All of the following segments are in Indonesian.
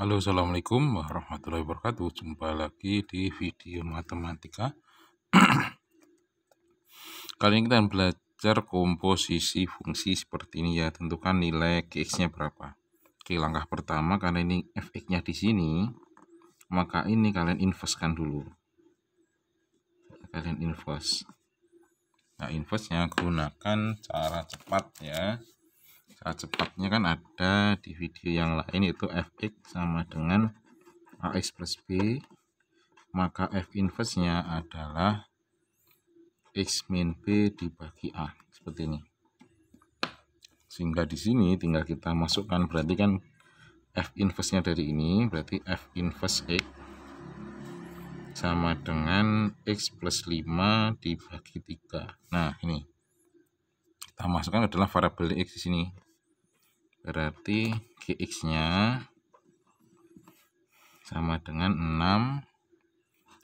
Halo assalamualaikum warahmatullahi wabarakatuh jumpa lagi di video matematika kali ini kita belajar komposisi fungsi seperti ini ya tentukan nilai x nya berapa oke langkah pertama karena ini fx nya di sini maka ini kalian inverskan dulu kalian invest nah investnya gunakan cara cepat ya Cara cepatnya kan ada di video yang lain itu Fx sama dengan AX plus B. Maka F inverse-nya adalah X min B dibagi A. Seperti ini. Sehingga di sini tinggal kita masukkan. Berarti kan F inverse-nya dari ini. Berarti F inverse X sama dengan X plus 5 dibagi 3. Nah, ini kita masukkan adalah variabel X di sini berarti GX-nya sama dengan 6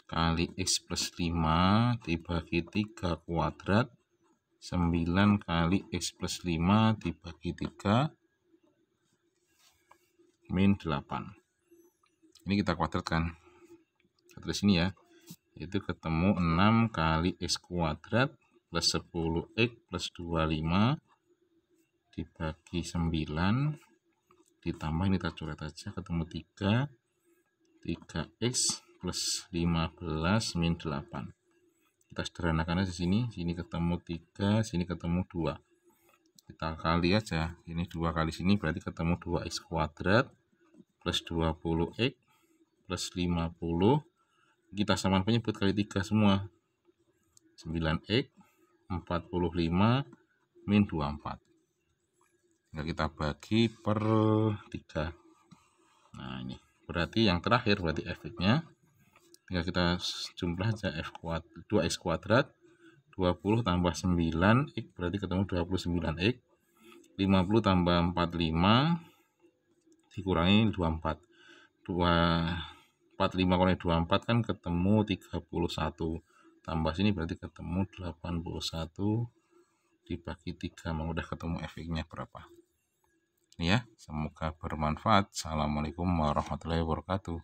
kali X plus 5 dibagi 3 kuadrat 9 kali X plus 5 dibagi 3 min 8 ini kita kuadratkan kuadrat sini ya itu ketemu 6 kali X kuadrat plus 10X plus 25 dibagi 9 ditambah ini tercoret aja ketemu 3 3x plus 15 min 8 kita sederhanakan aja sini sini ketemu 3 sini ketemu 2 kita kali aja ini 2 kali sini berarti ketemu 2x kuadrat plus 20x plus 50 kita samaan penyebut kali 3 semua 9x 45 min 24 tinggal kita bagi per 3 nah ini berarti yang terakhir berarti f nya tinggal kita jumlah aja f kuat 2x kuadrat 20 tambah 9 x berarti ketemu 29 x 50 tambah 45 dikurangi 24 2 45 kurangi 24 kan ketemu 31 tambah sini berarti ketemu 81 dibagi 3 mau udah ketemu efeknya berapa ya semoga bermanfaat assalamualaikum warahmatullahi wabarakatuh